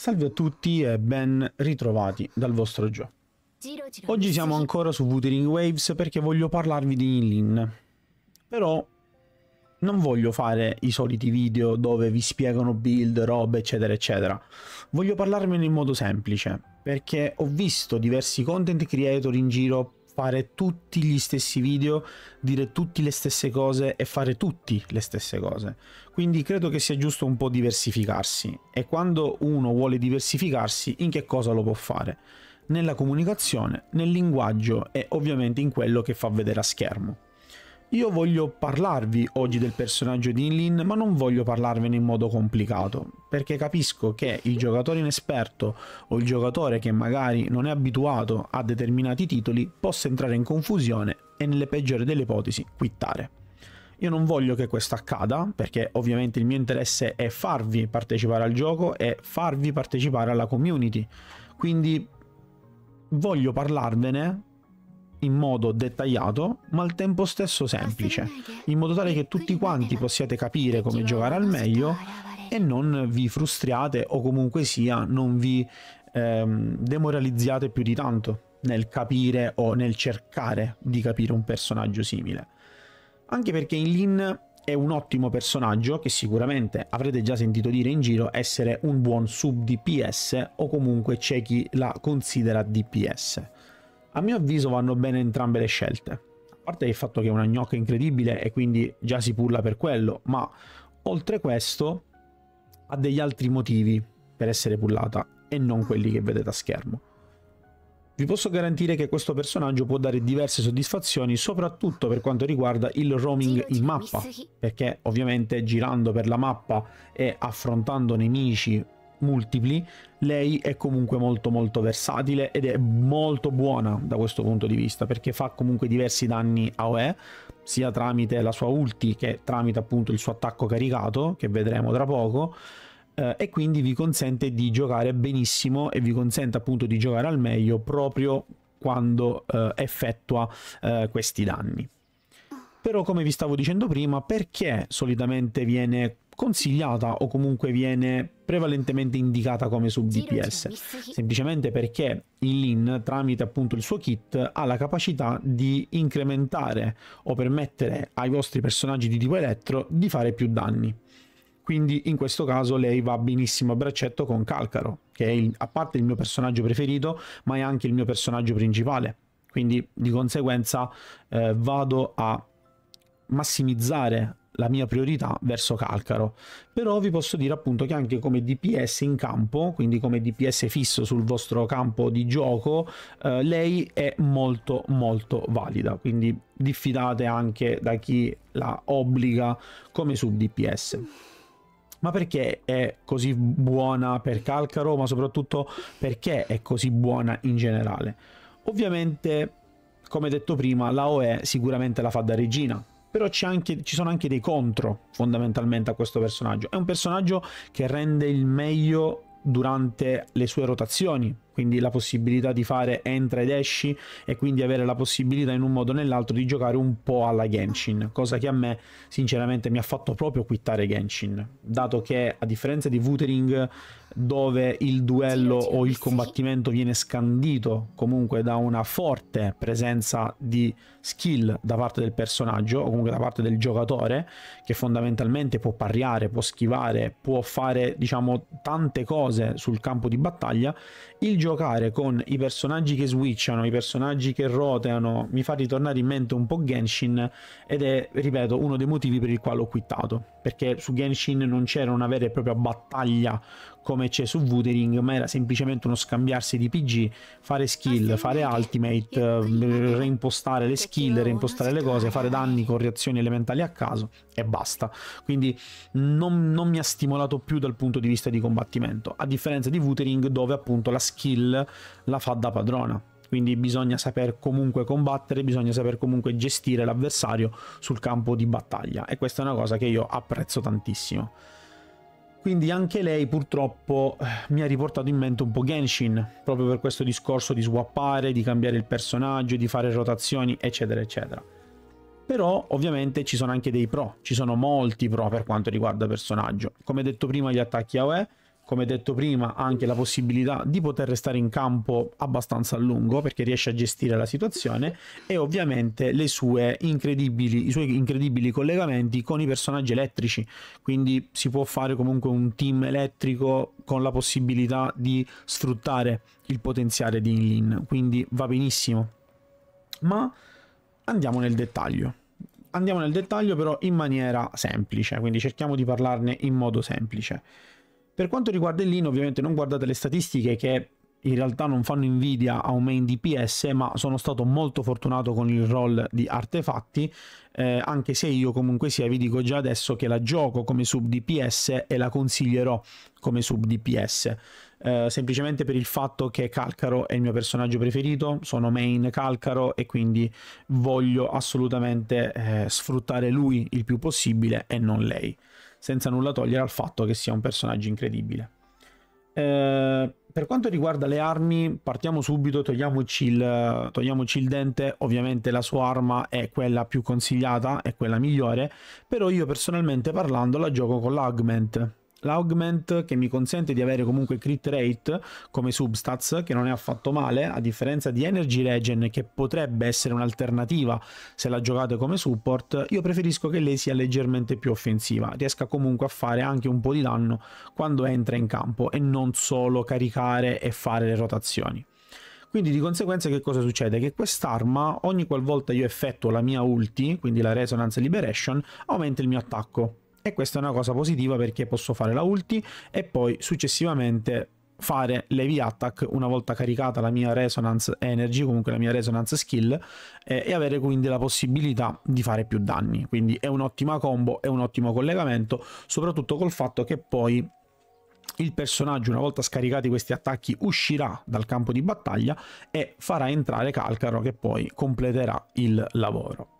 Salve a tutti e ben ritrovati dal vostro Gio. Oggi siamo ancora su Wuthering Waves perché voglio parlarvi di Inlin. Però non voglio fare i soliti video dove vi spiegano build, robe, eccetera, eccetera. Voglio parlarmene in modo semplice, perché ho visto diversi content creator in giro fare tutti gli stessi video, dire tutte le stesse cose e fare tutte le stesse cose. Quindi credo che sia giusto un po' diversificarsi e quando uno vuole diversificarsi in che cosa lo può fare? Nella comunicazione, nel linguaggio e ovviamente in quello che fa vedere a schermo. Io voglio parlarvi oggi del personaggio di Inlin, ma non voglio parlarvene in modo complicato, perché capisco che il giocatore inesperto o il giocatore che magari non è abituato a determinati titoli possa entrare in confusione e nelle peggiori delle ipotesi quittare. Io non voglio che questo accada, perché ovviamente il mio interesse è farvi partecipare al gioco e farvi partecipare alla community, quindi voglio parlarvene in modo dettagliato ma al tempo stesso semplice, in modo tale che tutti quanti possiate capire come giocare al meglio e non vi frustriate o comunque sia non vi ehm, demoralizziate più di tanto nel capire o nel cercare di capire un personaggio simile. Anche perché in Lin è un ottimo personaggio che sicuramente avrete già sentito dire in giro essere un buon sub DPS o comunque c'è chi la considera DPS a mio avviso vanno bene entrambe le scelte. A parte il fatto che è una gnocca incredibile e quindi già si pulla per quello, ma oltre questo ha degli altri motivi per essere pullata e non quelli che vedete a schermo. Vi posso garantire che questo personaggio può dare diverse soddisfazioni, soprattutto per quanto riguarda il roaming in mappa, perché ovviamente girando per la mappa e affrontando nemici multipli, lei è comunque molto molto versatile ed è molto buona da questo punto di vista perché fa comunque diversi danni a OE, sia tramite la sua ulti che tramite appunto il suo attacco caricato, che vedremo tra poco, eh, e quindi vi consente di giocare benissimo e vi consente appunto di giocare al meglio proprio quando eh, effettua eh, questi danni. Però come vi stavo dicendo prima, perché solitamente viene consigliata o comunque viene prevalentemente indicata come sub DPS, semplicemente perché il Lean tramite appunto il suo kit ha la capacità di incrementare o permettere ai vostri personaggi di tipo elettro di fare più danni. Quindi in questo caso lei va benissimo a braccetto con Calcaro, che è il, a parte il mio personaggio preferito, ma è anche il mio personaggio principale. Quindi di conseguenza eh, vado a massimizzare la mia priorità verso Calcaro. Però vi posso dire appunto che anche come DPS in campo, quindi come DPS fisso sul vostro campo di gioco, eh, lei è molto molto valida, quindi diffidate anche da chi la obbliga come sub DPS ma perché è così buona per Calcaro, ma soprattutto perché è così buona in generale. Ovviamente, come detto prima, la OE sicuramente la fa da regina, però anche, ci sono anche dei contro fondamentalmente a questo personaggio. È un personaggio che rende il meglio durante le sue rotazioni, quindi la possibilità di fare entra ed esci e quindi avere la possibilità in un modo o nell'altro di giocare un po' alla Genshin, cosa che a me sinceramente mi ha fatto proprio quittare Genshin, dato che a differenza di Wootering dove il duello o il combattimento viene scandito comunque da una forte presenza di skill da parte del personaggio o comunque da parte del giocatore che fondamentalmente può parriare, può schivare, può fare diciamo tante cose sul campo di battaglia, il giocatore giocare con i personaggi che switchano, i personaggi che roteano, mi fa ritornare in mente un po' Genshin ed è, ripeto, uno dei motivi per il quale ho quittato, perché su Genshin non c'era una vera e propria battaglia come c'è su Woodering, ma era semplicemente uno scambiarsi di PG, fare skill, fare ultimate, eh, reimpostare le skill, reimpostare le cose, fare danni con reazioni elementali a caso e basta. Quindi non, non mi ha stimolato più dal punto di vista di combattimento, a differenza di Woodering dove appunto la skill la fa da padrona quindi bisogna saper comunque combattere, bisogna saper comunque gestire l'avversario sul campo di battaglia e questa è una cosa che io apprezzo tantissimo. Quindi anche lei purtroppo eh, mi ha riportato in mente un po' Genshin, proprio per questo discorso di swappare, di cambiare il personaggio, di fare rotazioni, eccetera, eccetera. Però ovviamente ci sono anche dei pro, ci sono molti pro per quanto riguarda personaggio. Come detto prima gli attacchi AOE, come detto prima, anche la possibilità di poter restare in campo abbastanza a lungo perché riesce a gestire la situazione e ovviamente i suoi incredibili collegamenti con i personaggi elettrici. Quindi si può fare comunque un team elettrico con la possibilità di sfruttare il potenziale di Inlin, quindi va benissimo. Ma andiamo nel dettaglio andiamo nel dettaglio però in maniera semplice, quindi cerchiamo di parlarne in modo semplice. Per quanto riguarda il lean, ovviamente non guardate le statistiche che in realtà non fanno invidia a un main DPS, ma sono stato molto fortunato con il roll di artefatti, eh, anche se io comunque sia vi dico già adesso che la gioco come sub DPS e la consiglierò come sub DPS, eh, semplicemente per il fatto che Calcaro è il mio personaggio preferito, sono main Calcaro e quindi voglio assolutamente eh, sfruttare lui il più possibile e non lei senza nulla togliere al fatto che sia un personaggio incredibile. Eh, per quanto riguarda le armi, partiamo subito, togliamoci il, togliamoci il, dente, ovviamente la sua arma è quella più consigliata, è quella migliore, però io personalmente parlando la gioco con l'augment, l'augment che mi consente di avere comunque crit rate come substats che non è affatto male a differenza di energy regen che potrebbe essere un'alternativa se la giocate come support io preferisco che lei sia leggermente più offensiva riesca comunque a fare anche un po' di danno quando entra in campo e non solo caricare e fare le rotazioni quindi di conseguenza che cosa succede? Che quest'arma ogni qualvolta io effettuo la mia ulti, quindi la Resonance Liberation, aumenta il mio attacco e questa è una cosa positiva perché posso fare la ulti e poi successivamente fare l'heavy attack una volta caricata la mia resonance energy, comunque la mia resonance skill, eh, e avere quindi la possibilità di fare più danni. Quindi è un'ottima combo, è un ottimo collegamento, soprattutto col fatto che poi il personaggio una volta scaricati questi attacchi uscirà dal campo di battaglia e farà entrare Calcaro che poi completerà il lavoro.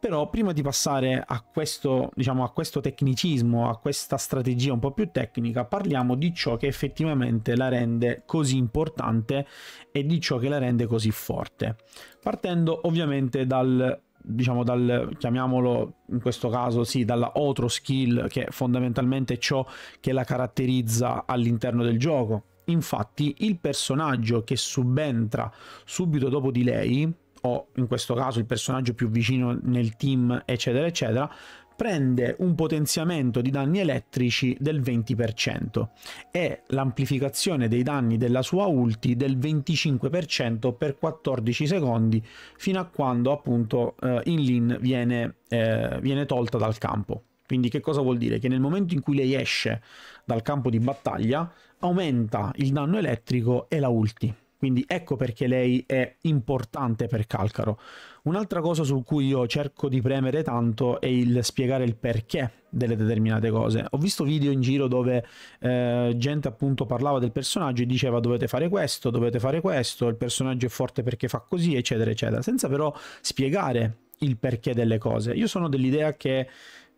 Però prima di passare a questo, diciamo, a questo tecnicismo, a questa strategia un po' più tecnica, parliamo di ciò che effettivamente la rende così importante e di ciò che la rende così forte. Partendo ovviamente dal diciamo dal chiamiamolo in questo caso sì dalla otro skill che è fondamentalmente ciò che la caratterizza all'interno del gioco infatti il personaggio che subentra subito dopo di lei o in questo caso il personaggio più vicino nel team, eccetera, eccetera, prende un potenziamento di danni elettrici del 20% e l'amplificazione dei danni della sua ulti del 25% per 14 secondi fino a quando appunto eh, Inlin viene, eh, viene tolta dal campo. Quindi che cosa vuol dire? Che nel momento in cui lei esce dal campo di battaglia aumenta il danno elettrico e la ulti. Quindi ecco perché lei è importante per Calcaro. Un'altra cosa su cui io cerco di premere tanto è il spiegare il perché delle determinate cose. Ho visto video in giro dove eh, gente appunto parlava del personaggio e diceva dovete fare questo, dovete fare questo, il personaggio è forte perché fa così, eccetera, eccetera, senza però spiegare il perché delle cose. Io sono dell'idea che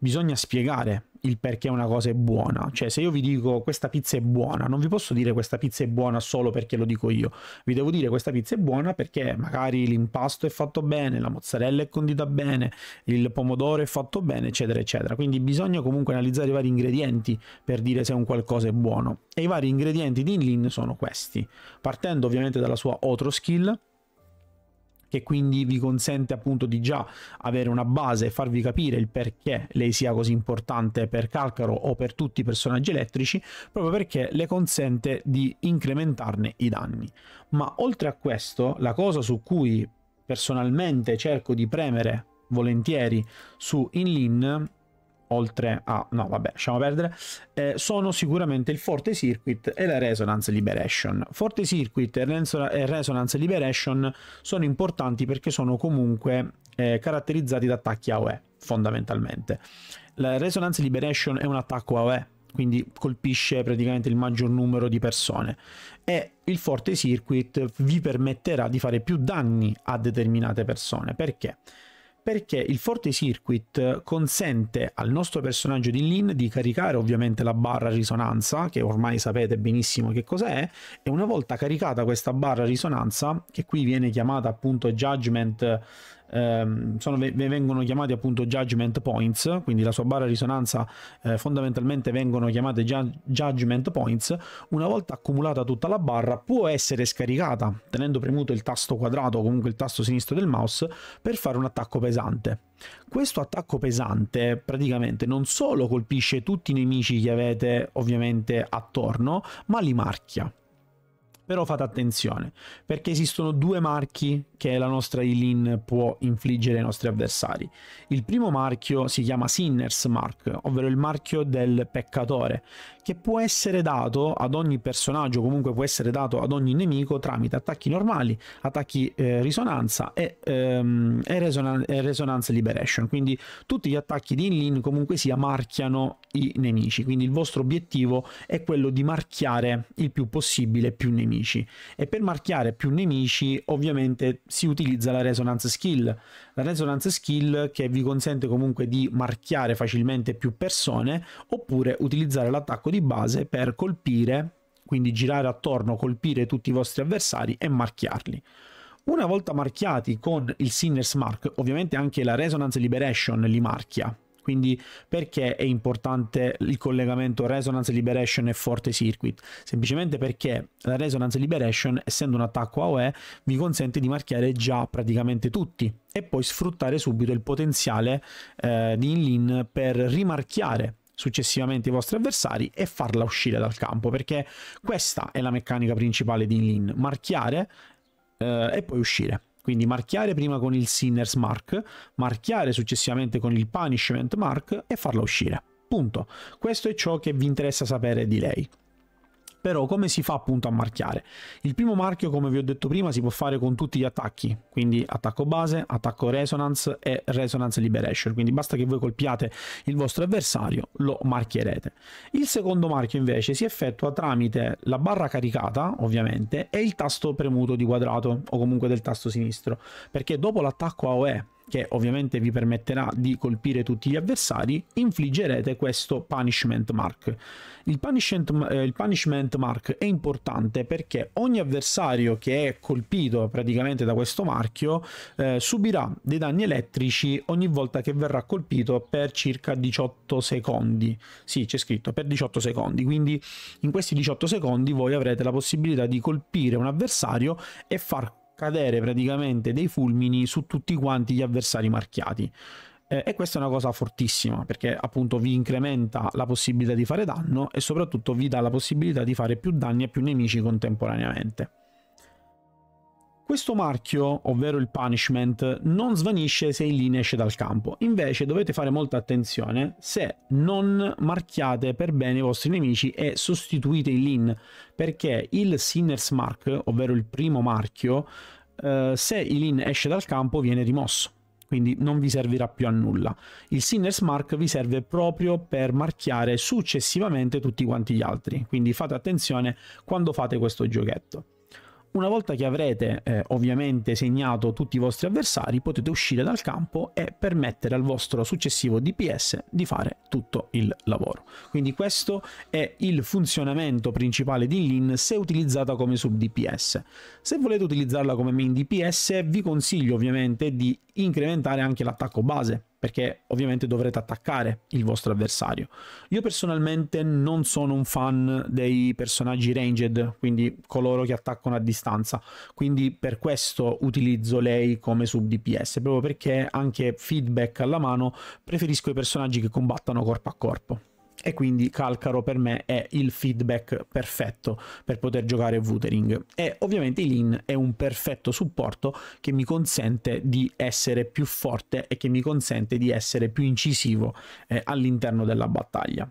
bisogna spiegare il perché una cosa è buona. Cioè, se io vi dico questa pizza è buona, non vi posso dire questa pizza è buona solo perché lo dico io. Vi devo dire questa pizza è buona perché magari l'impasto è fatto bene, la mozzarella è condita bene, il pomodoro è fatto bene, eccetera, eccetera. Quindi bisogna comunque analizzare i vari ingredienti per dire se un qualcosa è buono. E i vari ingredienti di Inlin sono questi, partendo ovviamente dalla sua otro skill che quindi vi consente appunto di già avere una base e farvi capire il perché lei sia così importante per Calcaro o per tutti i personaggi elettrici, proprio perché le consente di incrementarne i danni. Ma oltre a questo, la cosa su cui personalmente cerco di premere volentieri su Inlin oltre a... no vabbè, lasciamo perdere, eh, sono sicuramente il Forte Circuit e la Resonance Liberation. Forte Circuit e Resonance Liberation sono importanti perché sono comunque eh, caratterizzati da attacchi AOE, fondamentalmente. La Resonance Liberation è un attacco AOE, quindi colpisce praticamente il maggior numero di persone e il Forte Circuit vi permetterà di fare più danni a determinate persone. Perché? Perché? perché il forte circuit consente al nostro personaggio di Lin di caricare ovviamente la barra risonanza, che ormai sapete benissimo che cos'è, e una volta caricata questa barra risonanza, che qui viene chiamata appunto judgment Ehm, sono, vengono chiamati appunto judgment points, quindi la sua barra risonanza eh, fondamentalmente vengono chiamate judgment points, una volta accumulata tutta la barra può essere scaricata tenendo premuto il tasto quadrato o comunque il tasto sinistro del mouse per fare un attacco pesante. Questo attacco pesante praticamente non solo colpisce tutti i nemici che avete ovviamente attorno, ma li marchia. Però fate attenzione, perché esistono due marchi che la nostra Eileen può infliggere ai nostri avversari. Il primo marchio si chiama Sinners Mark, ovvero il marchio del peccatore, che può essere dato ad ogni personaggio, comunque può essere dato ad ogni nemico tramite attacchi normali, attacchi eh, risonanza e, ehm, e, resonan e, resonance liberation. Quindi tutti gli attacchi di in inline comunque sia marchiano i nemici. Quindi il vostro obiettivo è quello di marchiare il più possibile più nemici. E per marchiare più nemici ovviamente si utilizza la resonance skill. La resonance skill che vi consente comunque di marchiare facilmente più persone oppure utilizzare l'attacco di base per colpire, quindi girare attorno, colpire tutti i vostri avversari e marchiarli. Una volta marchiati con il Sinner's Mark, ovviamente anche la Resonance Liberation li marchia, quindi perché è importante il collegamento Resonance Liberation e Forte Circuit? Semplicemente perché la Resonance Liberation, essendo un attacco AOE, vi consente di marchiare già praticamente tutti e poi sfruttare subito il potenziale eh, di Inlin per rimarchiare successivamente i vostri avversari e farla uscire dal campo, perché questa è la meccanica principale di Inlin, marchiare eh, e poi uscire. Quindi marchiare prima con il Sinners Mark, marchiare successivamente con il Punishment Mark e farla uscire. Punto. Questo è ciò che vi interessa sapere di lei. Però come si fa appunto a marchiare? Il primo marchio, come vi ho detto prima, si può fare con tutti gli attacchi, quindi attacco base, attacco resonance e resonance liberation, quindi basta che voi colpiate il vostro avversario, lo marchierete. Il secondo marchio invece si effettua tramite la barra caricata, ovviamente, e il tasto premuto di quadrato o comunque del tasto sinistro, perché dopo l'attacco AOE che ovviamente vi permetterà di colpire tutti gli avversari, infliggerete questo punishment mark. Il punishment, eh, il punishment mark è importante perché ogni avversario che è colpito praticamente da questo marchio eh, subirà dei danni elettrici ogni volta che verrà colpito per circa 18 secondi. Sì, c'è scritto per 18 secondi, quindi in questi 18 secondi voi avrete la possibilità di colpire un avversario e far cadere praticamente dei fulmini su tutti quanti gli avversari marchiati. Eh, e questa è una cosa fortissima perché appunto vi incrementa la possibilità di fare danno e soprattutto vi dà la possibilità di fare più danni a più nemici contemporaneamente. Questo marchio, ovvero il punishment, non svanisce se il lean esce dal campo, invece dovete fare molta attenzione se non marchiate per bene i vostri nemici e sostituite il lean, perché il sinner's mark, ovvero il primo marchio, eh, se il lean esce dal campo viene rimosso quindi non vi servirà più a nulla. Il Sinner's Mark vi serve proprio per marchiare successivamente tutti quanti gli altri, quindi fate attenzione quando fate questo giochetto. Una volta che avrete eh, ovviamente segnato tutti i vostri avversari potete uscire dal campo e permettere al vostro successivo DPS di fare tutto il lavoro. Quindi questo è il funzionamento principale di Lin se utilizzata come sub DPS. Se volete utilizzarla come main DPS vi consiglio ovviamente di incrementare anche l'attacco base perché ovviamente dovrete attaccare il vostro avversario. Io personalmente non sono un fan dei personaggi ranged, quindi coloro che attaccano a distanza, quindi per questo utilizzo lei come sub DPS, proprio perché anche feedback alla mano preferisco i personaggi che combattano corpo a corpo e quindi Calcaro per me è il feedback perfetto per poter giocare Wootering e ovviamente Lin è un perfetto supporto che mi consente di essere più forte e che mi consente di essere più incisivo eh, all'interno della battaglia.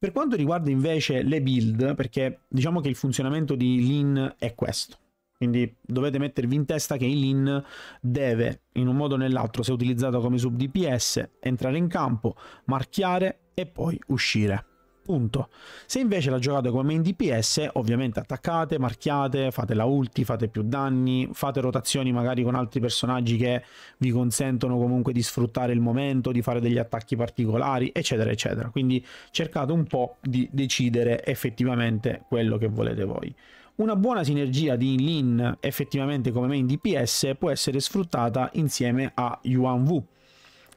Per quanto riguarda invece le build, perché diciamo che il funzionamento di Lin è questo. Quindi dovete mettervi in testa che il Lin deve, in un modo o nell'altro, se utilizzato come sub DPS, entrare in campo, marchiare, e poi uscire. Punto. Se invece la giocate come main DPS, ovviamente attaccate, marchiate, fate la ulti, fate più danni, fate rotazioni magari con altri personaggi che vi consentono comunque di sfruttare il momento, di fare degli attacchi particolari, eccetera, eccetera. Quindi cercate un po' di decidere effettivamente quello che volete voi. Una buona sinergia di in Lin effettivamente come main DPS può essere sfruttata insieme a Yuan Wu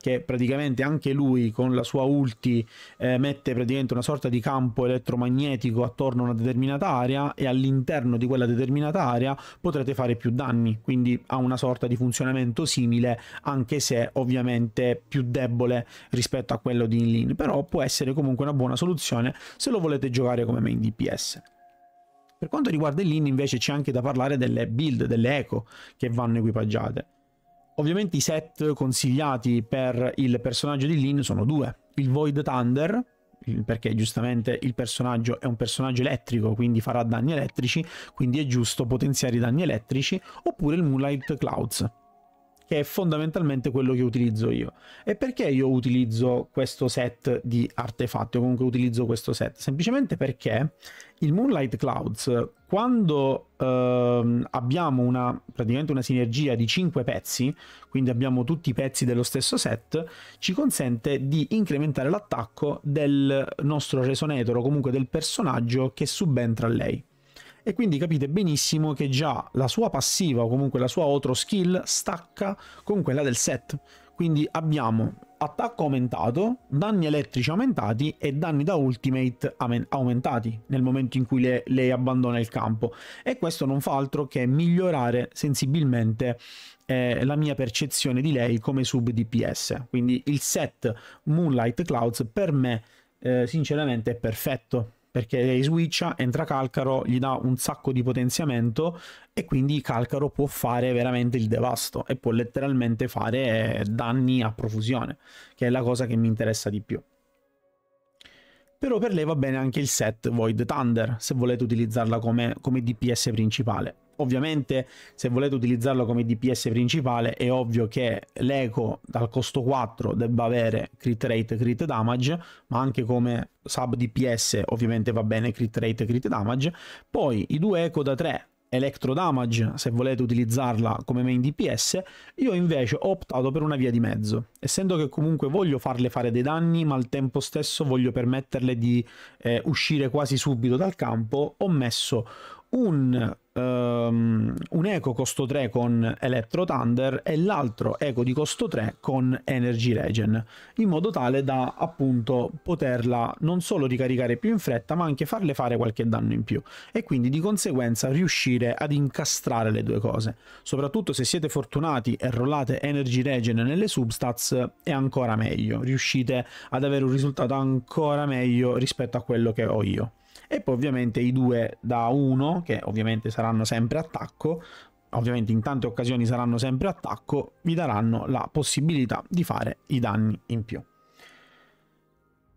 che praticamente anche lui con la sua ulti eh, mette praticamente una sorta di campo elettromagnetico attorno a una determinata area e all'interno di quella determinata area potrete fare più danni, quindi ha una sorta di funzionamento simile anche se ovviamente più debole rispetto a quello di Inline, però può essere comunque una buona soluzione se lo volete giocare come main DPS. Per quanto riguarda il lean invece c'è anche da parlare delle build, delle eco che vanno equipaggiate. Ovviamente i set consigliati per il personaggio di Lin sono due, il Void Thunder, perché giustamente il personaggio è un personaggio elettrico, quindi farà danni elettrici, quindi è giusto potenziare i danni elettrici, oppure il Moonlight Clouds, che è fondamentalmente quello che utilizzo io. E perché io utilizzo questo set di artefatti, o comunque utilizzo questo set? Semplicemente perché il Moonlight Clouds, quando ehm, abbiamo una, praticamente una sinergia di 5 pezzi, quindi abbiamo tutti i pezzi dello stesso set, ci consente di incrementare l'attacco del nostro resonatore o comunque del personaggio che subentra a lei e quindi capite benissimo che già la sua passiva o comunque la sua otro skill stacca con quella del set. Quindi abbiamo attacco aumentato, danni elettrici aumentati e danni da ultimate aumentati nel momento in cui lei, lei abbandona il campo e questo non fa altro che migliorare sensibilmente eh, la mia percezione di lei come sub DPS. Quindi il set Moonlight Clouds per me eh, sinceramente è perfetto perché lei switcha, entra Calcaro, gli dà un sacco di potenziamento e quindi Calcaro può fare veramente il devasto e può letteralmente fare eh, danni a profusione, che è la cosa che mi interessa di più. Però per lei va bene anche il set Void Thunder, se volete utilizzarla come, come DPS principale. Ovviamente se volete utilizzarlo come DPS principale è ovvio che l'eco dal costo 4 debba avere crit rate, crit damage, ma anche come sub DPS ovviamente va bene crit rate, crit damage. Poi i due eco da 3 electro damage se volete utilizzarla come main DPS, io invece ho optato per una via di mezzo, essendo che comunque voglio farle fare dei danni ma al tempo stesso voglio permetterle di eh, uscire quasi subito dal campo, ho messo un, um, un eco costo 3 con Electro Thunder e l'altro eco di costo 3 con Energy Regen, in modo tale da appunto poterla non solo ricaricare più in fretta, ma anche farle fare qualche danno in più e quindi di conseguenza riuscire ad incastrare le due cose. Soprattutto se siete fortunati e rollate Energy Regen nelle substats è ancora meglio, riuscite ad avere un risultato ancora meglio rispetto a quello che ho io e poi ovviamente i due da uno che ovviamente saranno sempre attacco ovviamente in tante occasioni saranno sempre attacco vi daranno la possibilità di fare i danni in più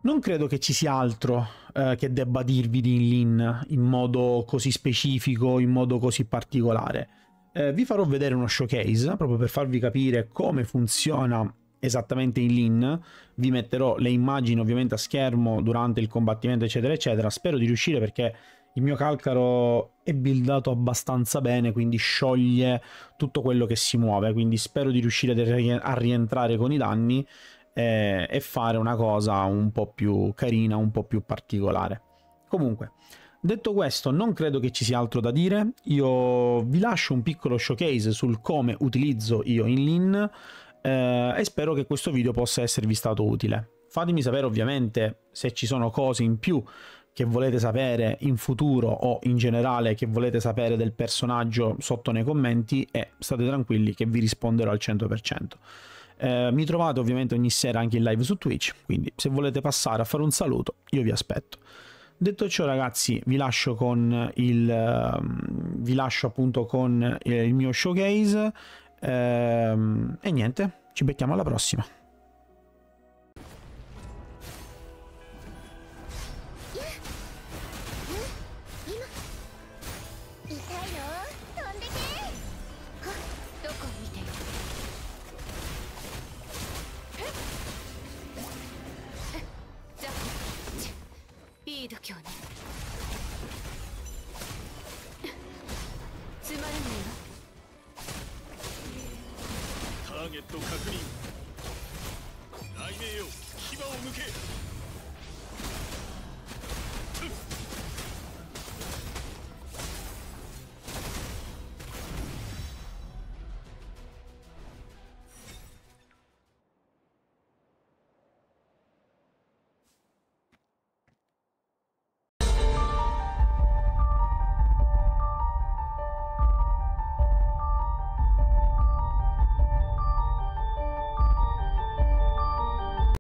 non credo che ci sia altro eh, che debba dirvi di Inlin in modo così specifico, in modo così particolare. Eh, vi farò vedere uno showcase proprio per farvi capire come funziona esattamente in lean, vi metterò le immagini ovviamente a schermo durante il combattimento eccetera eccetera, spero di riuscire perché il mio calcaro è buildato abbastanza bene, quindi scioglie tutto quello che si muove, quindi spero di riuscire a rientrare con i danni eh, e fare una cosa un po' più carina, un po' più particolare. Comunque, Detto questo, non credo che ci sia altro da dire, io vi lascio un piccolo showcase sul come utilizzo io in Lean, eh, e spero che questo video possa esservi stato utile. Fatemi sapere ovviamente se ci sono cose in più che volete sapere in futuro o in generale che volete sapere del personaggio sotto nei commenti e state tranquilli che vi risponderò al 100%. Eh, mi trovate ovviamente ogni sera anche in live su Twitch, quindi se volete passare a fare un saluto io vi aspetto. Detto ciò ragazzi vi lascio con il, ehm, vi lascio appunto con eh, il mio showcase Ehm, e niente, ci becchiamo alla prossima. ット確認雷鳴よ牙を向け